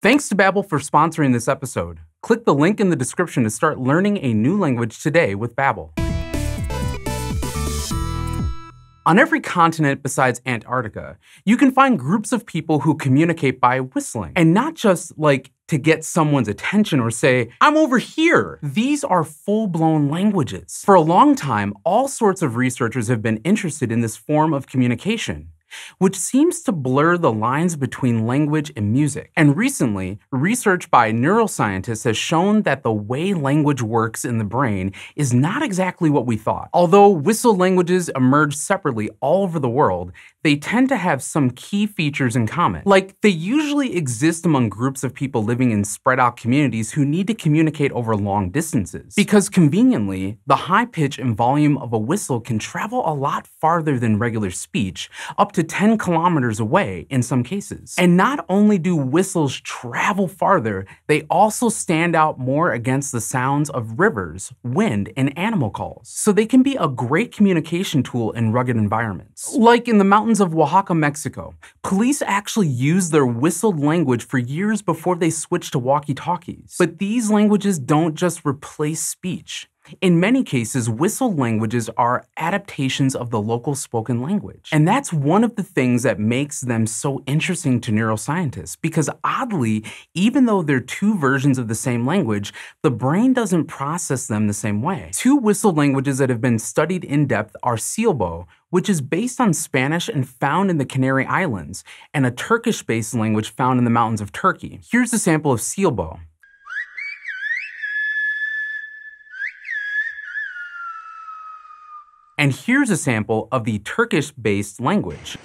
Thanks to Babbel for sponsoring this episode. Click the link in the description to start learning a new language today with Babbel. On every continent besides Antarctica, you can find groups of people who communicate by whistling, and not just like to get someone's attention or say, I'm over here. These are full blown languages. For a long time, all sorts of researchers have been interested in this form of communication which seems to blur the lines between language and music. And recently, research by neuroscientists has shown that the way language works in the brain is not exactly what we thought. Although whistle languages emerge separately all over the world, they tend to have some key features in common. Like, they usually exist among groups of people living in spread out communities who need to communicate over long distances. Because conveniently, the high pitch and volume of a whistle can travel a lot farther than regular speech, up to to 10 kilometers away in some cases. And not only do whistles travel farther, they also stand out more against the sounds of rivers, wind, and animal calls. So they can be a great communication tool in rugged environments. Like in the mountains of Oaxaca, Mexico, police actually used their whistled language for years before they switched to walkie-talkies. But these languages don't just replace speech. In many cases, whistle languages are adaptations of the local spoken language. And that's one of the things that makes them so interesting to neuroscientists, because oddly, even though they're two versions of the same language, the brain doesn't process them the same way. Two whistle languages that have been studied in depth are Silbo, which is based on Spanish and found in the Canary Islands, and a Turkish-based language found in the mountains of Turkey. Here's a sample of Silbo. And here's a sample of the Turkish-based language.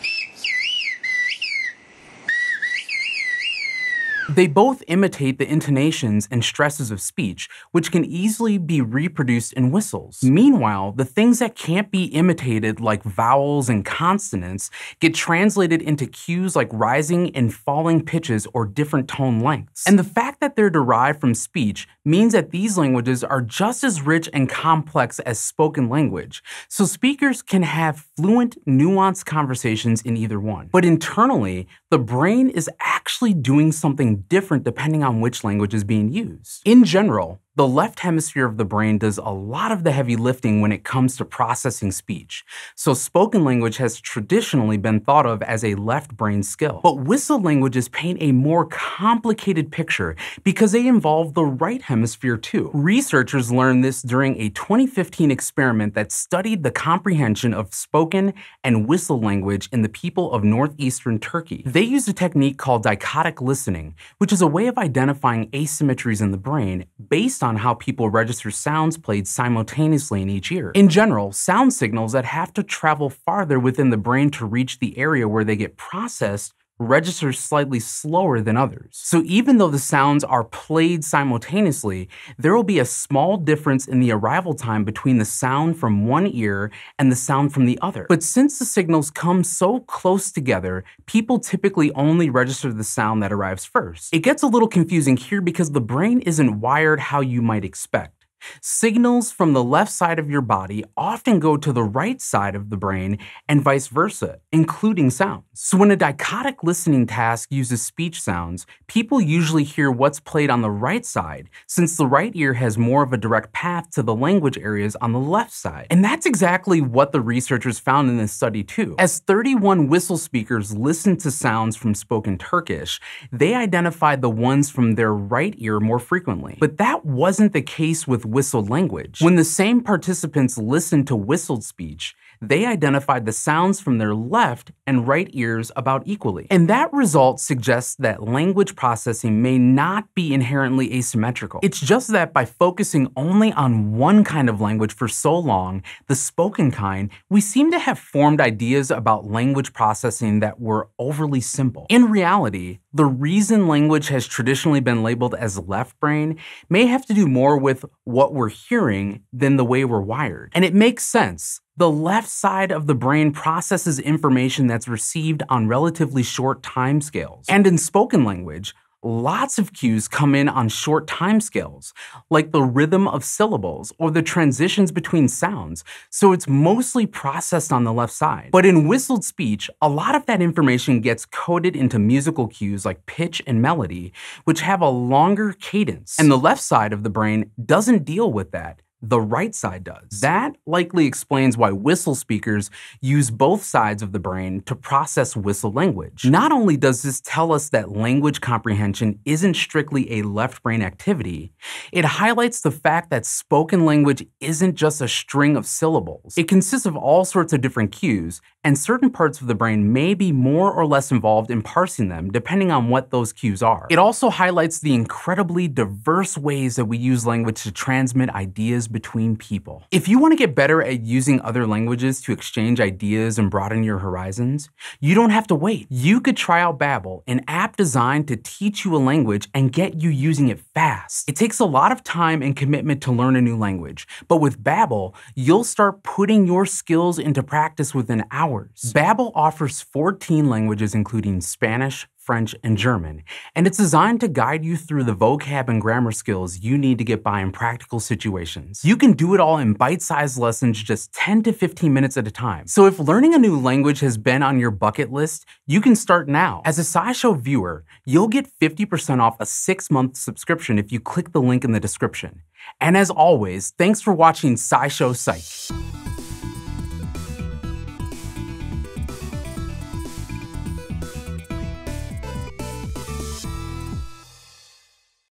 They both imitate the intonations and stresses of speech, which can easily be reproduced in whistles. Meanwhile, the things that can't be imitated, like vowels and consonants, get translated into cues like rising and falling pitches or different tone lengths. And the fact that they're derived from speech means that these languages are just as rich and complex as spoken language, so speakers can have fluent, nuanced conversations in either one. But internally, the brain is actually doing something different depending on which language is being used. In general, the left hemisphere of the brain does a lot of the heavy lifting when it comes to processing speech. So spoken language has traditionally been thought of as a left brain skill. But whistle languages paint a more complicated picture because they involve the right hemisphere too. Researchers learned this during a 2015 experiment that studied the comprehension of spoken and whistle language in the people of northeastern Turkey. They used a technique called dichotic listening, which is a way of identifying asymmetries in the brain based on how people register sounds played simultaneously in each ear. In general, sound signals that have to travel farther within the brain to reach the area where they get processed registers slightly slower than others. So even though the sounds are played simultaneously, there will be a small difference in the arrival time between the sound from one ear and the sound from the other. But since the signals come so close together, people typically only register the sound that arrives first. It gets a little confusing here because the brain isn't wired how you might expect. Signals from the left side of your body often go to the right side of the brain and vice versa, including sounds. So, when a dichotic listening task uses speech sounds, people usually hear what's played on the right side, since the right ear has more of a direct path to the language areas on the left side. And that's exactly what the researchers found in this study, too. As 31 whistle speakers listened to sounds from spoken Turkish, they identified the ones from their right ear more frequently. But that wasn't the case with whistled language. When the same participants listened to whistled speech, they identified the sounds from their left and right ears about equally. And that result suggests that language processing may not be inherently asymmetrical. It's just that by focusing only on one kind of language for so long, the spoken kind, we seem to have formed ideas about language processing that were overly simple. In reality, the reason language has traditionally been labeled as left brain may have to do more with what we're hearing than the way we're wired. And it makes sense the left side of the brain processes information that's received on relatively short timescales. And in spoken language, lots of cues come in on short timescales, like the rhythm of syllables or the transitions between sounds, so it's mostly processed on the left side. But in whistled speech, a lot of that information gets coded into musical cues like pitch and melody, which have a longer cadence. And the left side of the brain doesn't deal with that the right side does. That likely explains why whistle speakers use both sides of the brain to process whistle language. Not only does this tell us that language comprehension isn't strictly a left brain activity, it highlights the fact that spoken language isn't just a string of syllables. It consists of all sorts of different cues, and certain parts of the brain may be more or less involved in parsing them depending on what those cues are. It also highlights the incredibly diverse ways that we use language to transmit ideas between people. If you want to get better at using other languages to exchange ideas and broaden your horizons, you don't have to wait. You could try out Babbel, an app designed to teach you a language and get you using it fast. It takes a lot of time and commitment to learn a new language, but with Babbel, you'll start putting your skills into practice within hours. Babbel offers 14 languages including Spanish, French, and German, and it's designed to guide you through the vocab and grammar skills you need to get by in practical situations. You can do it all in bite-sized lessons just 10 to 15 minutes at a time. So if learning a new language has been on your bucket list, you can start now. As a SciShow viewer, you'll get 50% off a 6-month subscription if you click the link in the description. And as always, thanks for watching SciShow Psych.